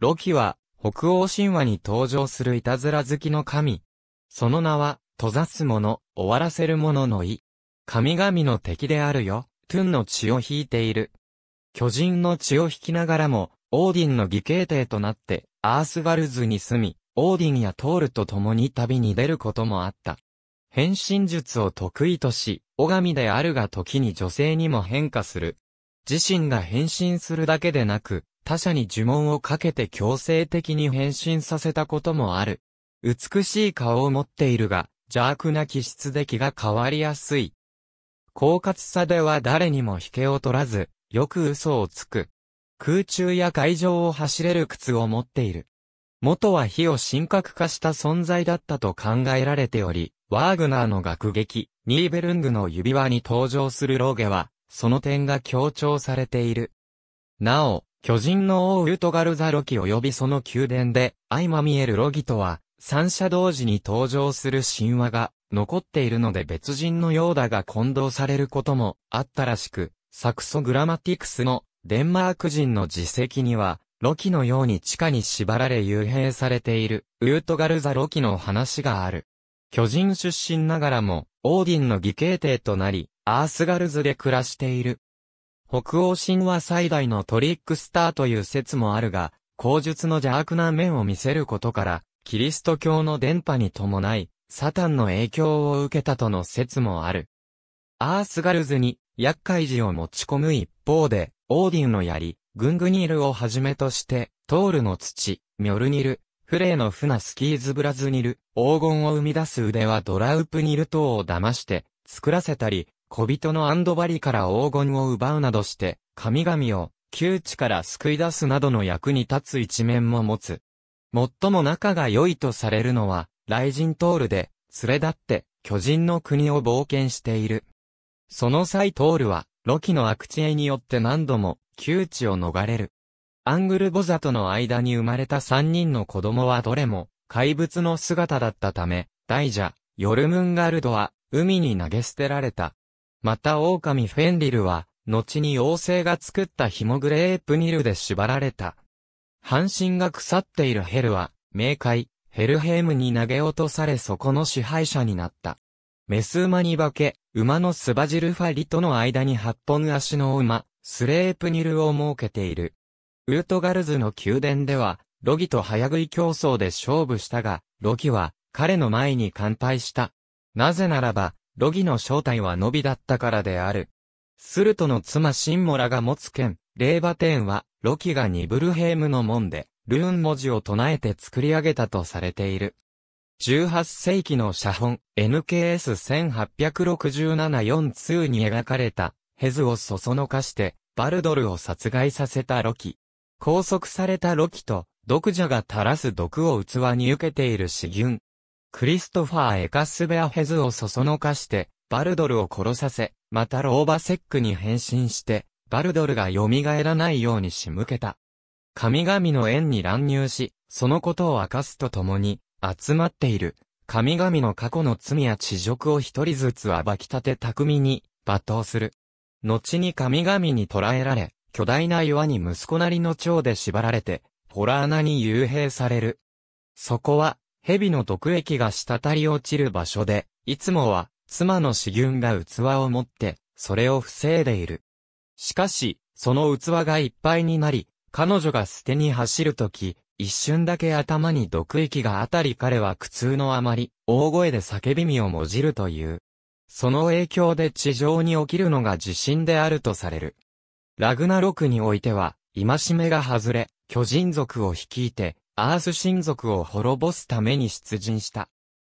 ロキは、北欧神話に登場するいたずら好きの神。その名は、閉ざす者、終わらせる者の意。神々の敵であるよ、トゥンの血を引いている。巨人の血を引きながらも、オーディンの義兄弟となって、アースガルズに住み、オーディンやトールと共に旅に出ることもあった。変身術を得意とし、ガ神であるが時に女性にも変化する。自身が変身するだけでなく、他者に呪文をかけて強制的に変身させたこともある。美しい顔を持っているが、邪悪な気質で気が変わりやすい。狡猾さでは誰にも引けを取らず、よく嘘をつく。空中や海上を走れる靴を持っている。元は火を神格化した存在だったと考えられており、ワーグナーの楽劇、ニーベルングの指輪に登場するローゲは、その点が強調されている。なお、巨人の王ウトガルザロキ及びその宮殿で、相まみえるロギとは、三者同時に登場する神話が残っているので別人のようだが混同されることもあったらしく、サクソグラマティクスのデンマーク人の自責には、ロキのように地下に縛られ幽閉されている、ウートガルザ・ロキの話がある。巨人出身ながらも、オーディンの義兄弟となり、アースガルズで暮らしている。北欧神話最大のトリックスターという説もあるが、口述の邪悪な面を見せることから、キリスト教の伝播に伴い、サタンの影響を受けたとの説もある。アースガルズに、厄介児を持ち込む一方で、オーディンの槍、グングニールをはじめとして、トールの土、ミョルニル、フレーの船スキーズブラズニル、黄金を生み出す腕はドラウプニル等を騙して、作らせたり、小人のアンドバリから黄金を奪うなどして、神々を窮地から救い出すなどの役に立つ一面も持つ。最も仲が良いとされるのは、雷神トールで、連れ立って、巨人の国を冒険している。その際トールは、ロキの悪知恵によって何度も、窮地を逃れる。アングルボザとの間に生まれた三人の子供はどれも、怪物の姿だったため、大蛇、ヨルムンガルドは、海に投げ捨てられた。また狼フェンリルは、後に妖精が作ったヒモグレープニルで縛られた。半身が腐っているヘルは、冥界、ヘルヘームに投げ落とされそこの支配者になった。メス馬に化け、馬のスバジルファリとの間に八本足の馬、スレープニルを設けている。ウルトガルズの宮殿では、ロギと早食い競争で勝負したが、ロギは、彼の前に完敗した。なぜならば、ロギの正体はノビだったからである。スルトの妻シンモラが持つ剣、レーバテーンは、ロキがニブルヘームの門で、ルーン文字を唱えて作り上げたとされている。18世紀の写本、NKS1867-42 に描かれた、ヘズをそそのかして、バルドルを殺害させたロキ。拘束されたロキと、毒蛇が垂らす毒を器に受けている死軍。クリストファー・エカスベアヘズをそそのかして、バルドルを殺させ、またローバセックに変身して、バルドルが蘇らないように仕向けた。神々の縁に乱入し、そのことを明かすとともに、集まっている、神々の過去の罪や恥辱を一人ずつ暴き立て巧みに、罵倒する。後に神々に捕らえられ、巨大な岩に息子なりの蝶で縛られて、ホラー穴に幽閉される。そこは、蛇の毒液が滴り落ちる場所で、いつもは、妻の死軍が器を持って、それを防いでいる。しかし、その器がいっぱいになり、彼女が捨てに走るとき、一瞬だけ頭に毒液があたり彼は苦痛のあまり、大声で叫び身をもじるという。その影響で地上に起きるのが地震であるとされる。ラグナロクにおいては、戒めが外れ、巨人族を率いて、アース親族を滅ぼすために出陣した。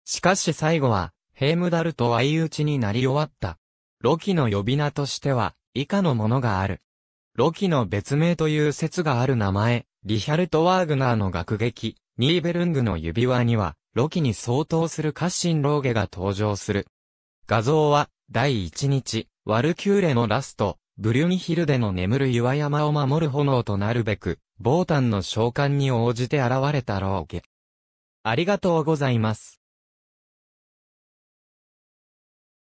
しかし最後は、ヘームダルと相打ちになり終わった。ロキの呼び名としては、以下のものがある。ロキの別名という説がある名前、リヒャルト・ワーグナーの学劇、ニーベルングの指輪には、ロキに相当する家臣ローゲが登場する。画像は、第1日、ワルキューレのラスト、ブリュニヒルデの眠る岩山を守る炎となるべく、ボータンの召喚に応じて現れたローゲ。ありがとうございます。